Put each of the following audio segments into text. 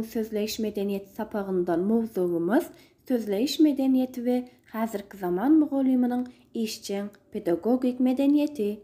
sözleyiş medeniyeti sapağından mowzuwymyz sözleyiş medeniyeti we häzirki zaman mugulymynyň işçen pedagogik medeniyeti.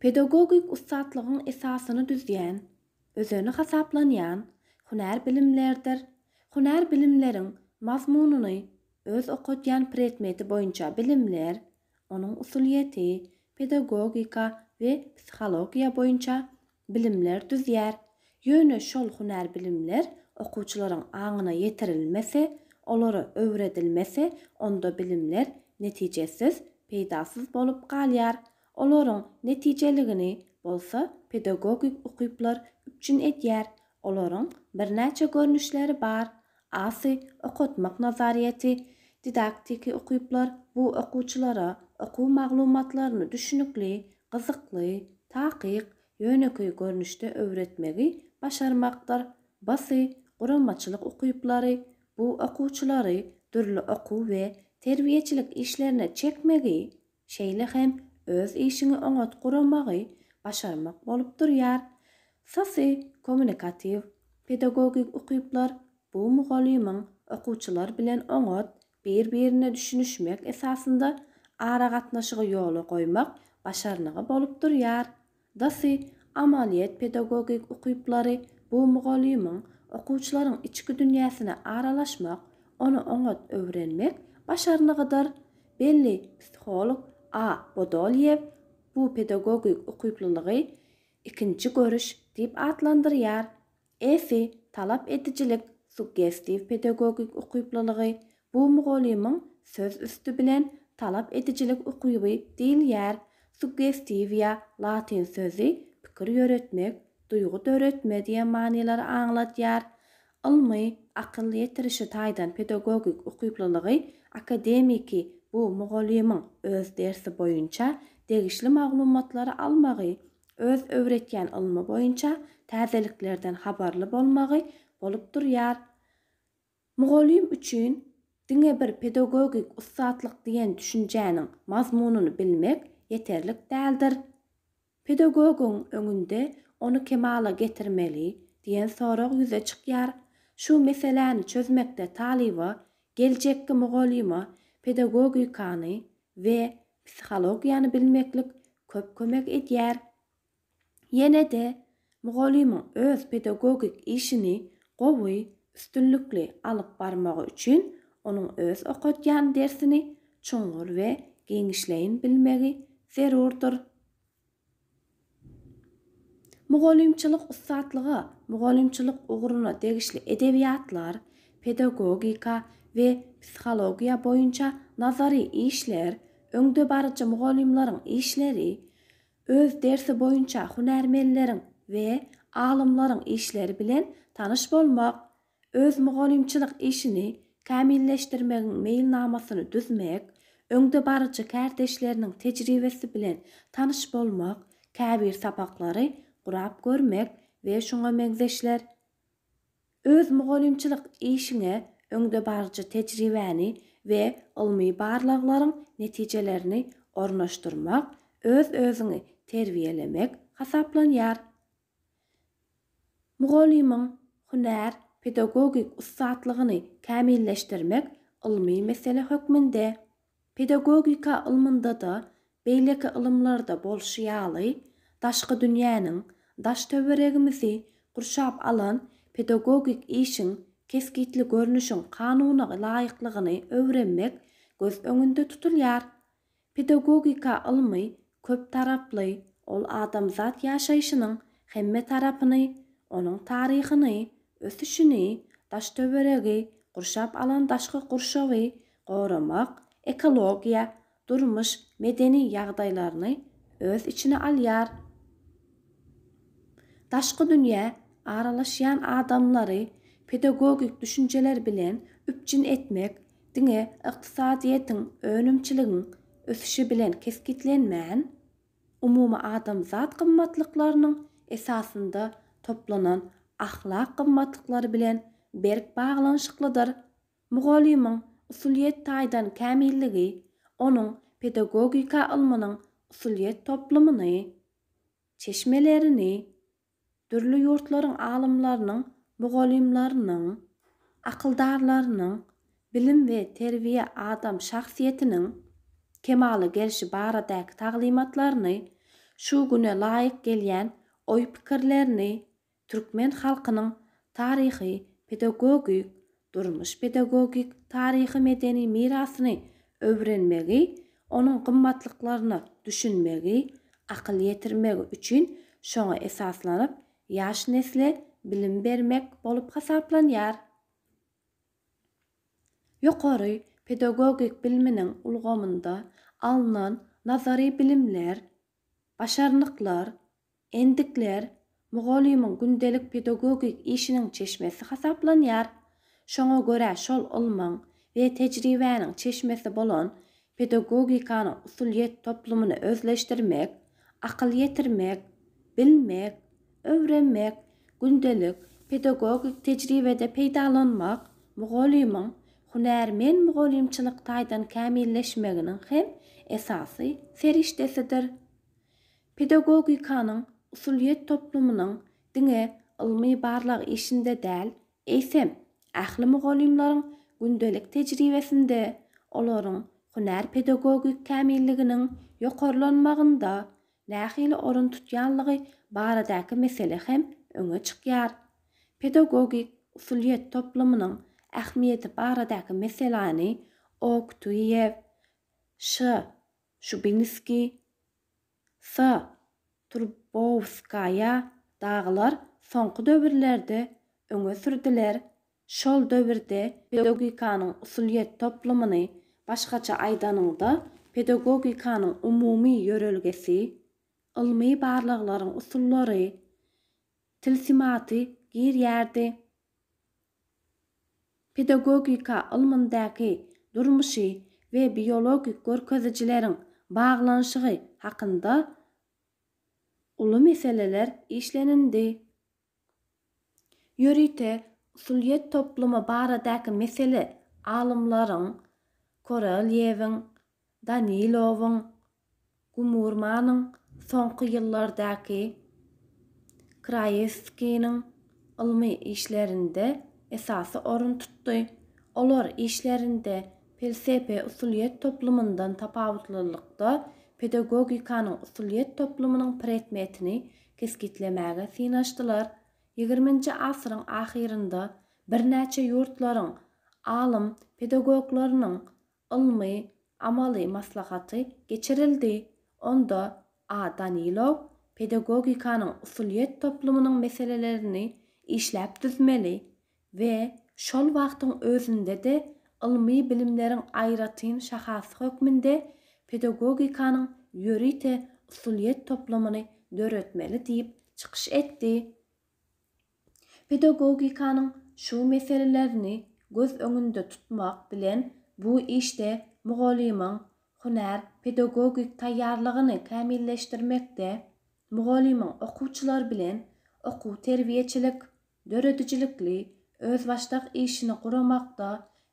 Pedagogik ustatlygyň esasını düzeyen, özüni hesaplanayan, hunär bilimlerdir. Hunär bilimlerin mazmununy öz okutýan predmeti boyunca bilimler, onun usuliyeti pedagogika ve psihologiýa boyunca bilimler düzýär. Yönü şol hüner bilimler okuçların ağına ýetirilmese, olary öwredilmese, onda bilimler neticesiz, peýdasız bolup galýar. Olaryň netijeligini bolsa pedagogik okuyplar üçün edýär. Onların bir näçe görnüşleri bar. Asy okutmak nazariýeti, didaktiki okuyplar bu okuçlara okuw maglumatlaryny düşünüklü, gyzykly, taqiq, ýöneköy görnüşde öğretmeyi başarmaklar basi quranmaçılık okuyupları bu okuwçylary dürli okuw we terbiýeçilik işlerine çekmegi şeýle hem öz işini oňat guramagy başarmak bolup durýar. Sasi kommunikativ pedagogik okuyuplar bu mugallimyň okuwçylar bilen oňat bir-birine düşünüşmek esasında ara gatnaşygy ýoly goýmak başarnygy bolup durýar. Dasi amaliyot pedagogik o'qiyuplari bu muallimning o'quvchilarning ichki dunyosini aralashmoq оны o'ng'at o'rganmak basharnig'idir belli психолог a Бодольев bu педагогик o'qiyupliligi ikkinchi көріш деп adlandiryar efi талап eticilik suggestiv pedagogik o'qiyupliligi bu muallimning so'z usti талап talab eticilik değil deyilyar suggestiviya latin so'zi pikir ýöretmek, duýgut diye diýen manylary aňlatýar. ilmi, akl ýetirişi taýdan pedagogik ukyplylygy akademiki bu mugallymiň öz dersi boýunça degişli maglumatlary almagy, öz öwretýän ilmi boýunça täzeliklerden habarly bolmagy bolup durýar. Mugallim üçin diňe bir pedagogik ustatlyk diyen düşünjäniň mazmununu bilmek yeterlik däldir. pedagogun öňünde onu kemala getirmeli diýen sorag ýüze çykýar. Şu meseleni çözmekde taliba gelecekki mugalima pedagogikany we psihologiýany bilmeklik köp kömek edýär. Yene de mugalima öz pedagogik işini gowy üstünlükli alıp barmağı üçün onun öz okutyan dersini çoňul we genişleyin bilmegi zerurdur mug'olimchilik ustatlig'i mug'olimchilik uğruna tegishli edebiyatlar, pedagogika ve psixologiya boyunca nazariy işler, o'ngda boricha mug'olimlarning ishlari o'z dersi bo'yicha ve va işleri bilen tanış tanish öz o'z işini ishini kamillashtirmak namasını düzmek, o'ngda boricha kardoshlarning tajribasi bilan tanish bo'lmoq kabir saboqlari qurab görmek ve şuna mengzeşler. Öz muğalimçilik işine öngde barcı tecrübeni ve ilmi barlaqların neticelerini ornaştırmak, öz özünü terviyelemek hasaplanýar. Muğalimiň hünär, pedagogik ustaatlygyny kämilleşdirmek ilmi mesele hökmünde. Pedagogika ilminde da beýleki ilimlarda bolşýaly, daşky dünýäniň даш тәуірегімізі құршап алан педагогик ішін кескетлі көрінішін қануынығы лайықлығыны өвренмек көз өңінді тұтылар. Педагогика ұлмай көп тараплы ол адамзат яшайшының қемме тарапыны, оның тарихыны, өсішіні, даш төбірегі, құршап алан дашқы құршовы, қорымық, экология, дұрмыш, медени яғдайларыны өз ішіні аляр, Daşqı dünya aralaşyan adamlary pedagogik düşünceler bilen üpçün etmek, dine iqtisadiyetin önümçiligin ösüşi bilen keskitlenmän, umumi adamzat qymmatlyklarynyň esasında toplanan ahlak qymmatlyklary bilen berk baglanşyklydyr. Mugallimyň usuliyet taýdan kamilligi onuň pedagogika ilminin usuliyet toplumyny, çeşmelerini, Dürlü yurtların alımlarının, muğolimlarının, akıldarlarının, bilim ve terbiye adam şahsiyetinin kemalı gelişi baradaki taglimatlarını, şu güne layık gelyen oy pikirlerini, Türkmen halkının tarihi, pedagogik, durmuş pedagogik, tarihi medeni mirasını öwrenmegi, onun kımmatlıklarını düşünmegi, akıl yetirmegi üçin şoňa esaslanıp Yaş nesli bilim bermek bolup hasaplanýar. Ýokary pedagogik biliminiň ulgamynda alınan nazari bilimler, başarnyklar, endikler, mugallimin gündelik pedagogik işinin çeşmesi hasaplanýar. Şoňa görä şol olmaň we tejribäniň çeşmesi bolan pedagogikany usulyet toplumyny özleştirmek, akıl yetirmek, bilmek, öwrenmek, gündelik pedagogik tejribede peýdalanmak, mugallimi, hunär men mugallimçilik taýdan kämilleşmegiň hem esasy serişdesidir. Pedagogikanyň usuliyet toplumynyň diňe ilmi barlyg işinde däl, esem ähli mugallimlaryň gündelik tejribesinde olaryň hunär pedagogik kämilliginiň ýokarlanmagynda Nähili orun tutýanlygy baradaki mesele hem öňe çykýar. Pedagogik usuliyet toplumynyň ähmiýeti baradaki meselany Oktyev, Ş. Şubinski, S. Turbovskaya dağlar soňky döwürlerde öňe sürdiler. Şol döwürde pedagogikanyň usuliyet toplumyny başgaça aýdanyňda pedagogikanyň umumi yörölgesi ılmi barlıqların usulları, tilsimati gir yerdi. Pedagogika ılmındaki durmuşi ve biyologik görközücilerin bağlanışıgı haqında ulu meseleler işlenindi. Yörite usuliyet toplumu baradaki mesele alımların Koralyevin, Danilovin, Gumurmanin, Sonky yıllardaky Kraevskin ilmi işlerinde esası orun tuttu. Olar işlerinde pelsepe usuliyet toplumundan tapawutlylykda pedagogikany usuliyet toplumynyň predmetini kesgitleme äretiňe 20-nji asyryň bir birnäçe ýurtlaryň alim pedagoglarynyň ilmi amaly maslahaty geçirildi. Onda A. Danilov pedagogikanın usuliyet toplumunun meselelerini işlep düzmeli ve şol vaxtın özünde de ilmi bilimlerin ayratin şahas hükmünde pedagogikanın yörite usuliyet toplumunu dörötmeli deyip çıkış etdi. Pedagogikanın şu meselelerini göz önünde tutmak bilen bu işte Mugolimin hunar pedagogik tayyorligini kamillashtirmakda muallimin o'quvchilar bilan o'quv terbiyachilik döredijilikli o'z vashtaq ishini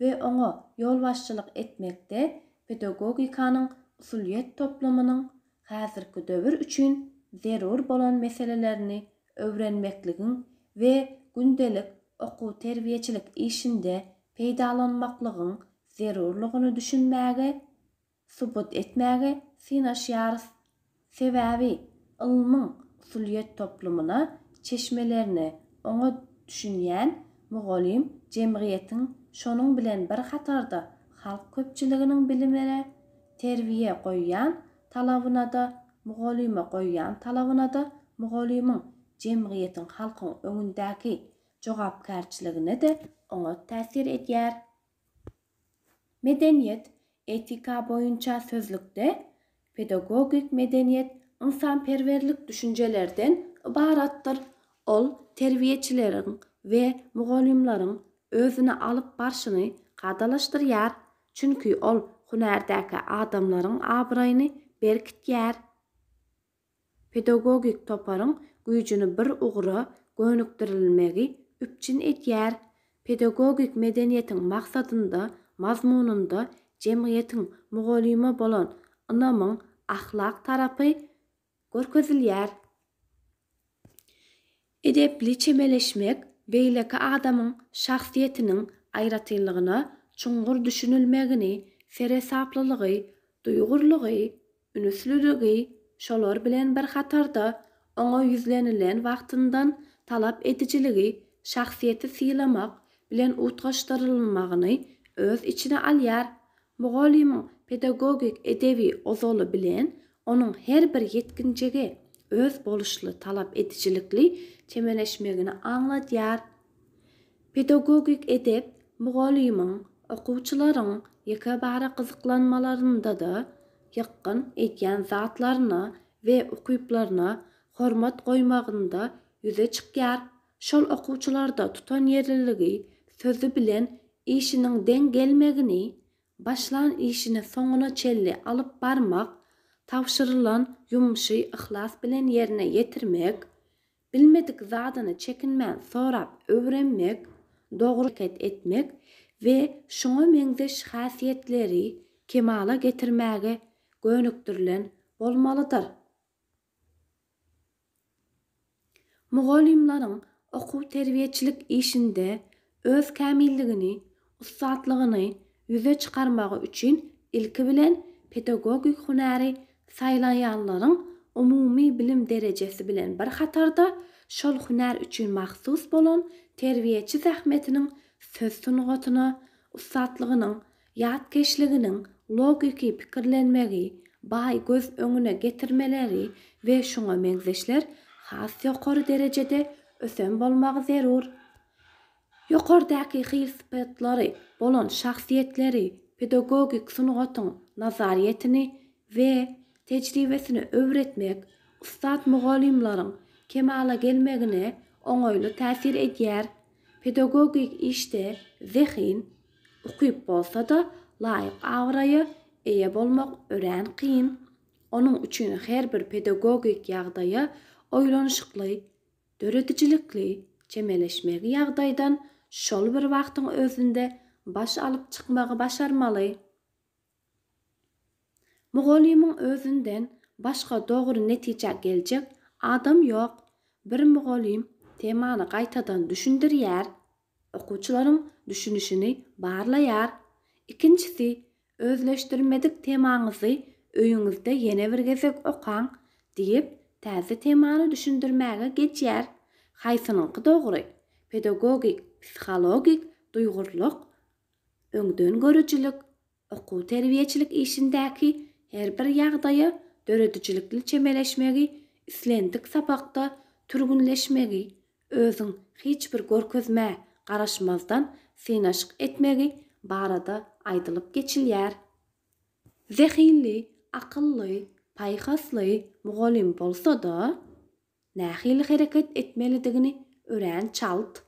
ve ona yolbaşçılık etmekte pedagogikanın usuliyet toplumunun hazırkı dövür üçün zerur bolan meselelerini öğrenmekligin ve gündelik oku terbiyeçilik işinde peydalanmaklığın zerurluğunu düşünmäge Субут етмәгі синаш ярыс. Себәбі ұлмың сүлет топлымына чешмелеріні оңы түшінген мұғолим жемғиетін шоның білен бір қатарды халқ көпчілігінің білімлері тервие қойян талавына да мұғолимы қойян талавына да мұғолимың жемғиетін халқың өңіндәкі жоғап кәрчілігіні де оңы тәсір етгер. Медениет – etika boyunca sözlükte pedagogik medeniyet insanperverlik düşüncelerden ibarattır. Ol terbiyeçilerin ve muğolimlerin özüne alıp başını kadalaştır Çünkü ol hünerdeki adamların abrayını berkit Pedagogik toparın gücünü bir uğra gönüktürülmegi üpçin et Pedagogik medeniyetin maksadında, mazmununda cemiyetin, muallimi bo'lon inoming axloq tarafi ko'rko'zilyar edepli chemeleshmek beyleki adamın şahsiyetinin ayratyllygyna çuňgur düşünilmegini seresaplılıgy duýgurlygy ünüslüligi şolar bilen bir hatarda oňa yüzlenilen wagtyndan talap ediciliği, şahsiyeti siylamak bilen utgaşdyrylmagyny öz içine alýar muallimi pedagogik edebiy ozoli bilen onun her bir yetkinchiga o'z bo'lishli talab etchilikli chemalashmagini anglatyar pedagogik edeb mualliming o'quvchilaring yakabari da, yakın etgan zatlarni ve o'qiyiblarni hurmat qo'ymag'inda yuza chiqyar shol o'quvchilarda tutan yerliligi so'zi bilen işinin deng kelmagini başlanan işini soňuna çelli alyp barmak, tavşırılan ýumuşy ihlas bilen ýerine ýetirmek, bilmedik zadyny çekinmän sorap öwrenmek, dogry ket etmek we şuňa meňzeş hasiýetleri kemala getirmäge gönükdirilen bolmalıdır. Mugallimlaryň okuw terbiýetçilik işinde öz kämilligini, ustaatlygyny yuza chiqarmog'i için ilk bilan pedagogik hunari saylanganlarin Umumi bilim darajasi bilan bir qatorda shol hunar uchun maxsus bo'lgan terbiyachi zahmatining so'z sung'otini ustatligining yodkashligining logiki fikrlanmagi bay göz o'ngine getirmeleri ve şuna mengzeşler has yuqori derecede o'sim bo'lmog'i zarur Yuqoridagi xilsifatları olan şəxsiyyətləri pedaqogik sünğatın nazariyyətini və təcrübəsini öyrətmək ustad müğallimlərin kemala gəlməyinə oňaýly täsir edýär. Pedagogik işde zehin uqyp bolsa da laýyk awraya eýe bolmak ören kyn. Onun üçin her bir pedagogik ýagdaýa oýlanışykly, döredijilikli, çemeleşmegi ýagdaýdan шол бір вақтың өзінде баш алып чыкмагы башармалы Мұғолимың өзінден башка тогру нетиже келжек адам жок. Бір мұғолим теманы кайтадан түшүндүрүяр. Окуучуларым түшүнүшүнү барлаяр. Икіншісі, өзлөштүрмедик темаңызды өйіңізді ене біргезек оқан дейіп деп таза теманы түшүндүрмөгө кечер. Хайсыныңкы тогру. Педагогик психологик, дұйғырлық, өңдөн көрүчүлүк, окуу тәрбиячылык ишиндеги әрбір бир ягдайы дөрөтүчүлүктү чемелешмеги, ислендик сабакта түргүнлешмеги, өзің hiç bir көркөзмө карашмаздан сыйнашык этмеги барада айтылып кечилер. Зехинли, акыллы, пайхаслы мугалим болсо да, нәхил хәрәкәт этмәлегене өрән чалт.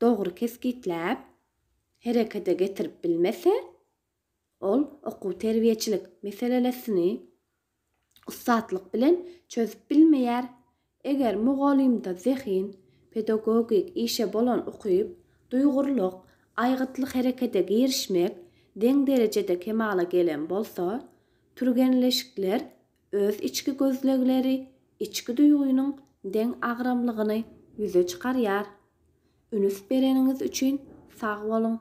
dogry kesgitlap herekete getirip bilmese ol okuw terbiýeçilik meselelesini ustatlyk bilen çözüp bilmeýär. Eger mugallimda zehin pedagogik işe bolan okuyup duýgurlyk, aýgytlyk herekete girişmek deň derejede kemala gelen bolsa, türgenleşikler öz içki gözlegleri, içki duyuyunun den deň agramlygyny ýüze çykarýar. үніс бергеніңіз үшін сағ болың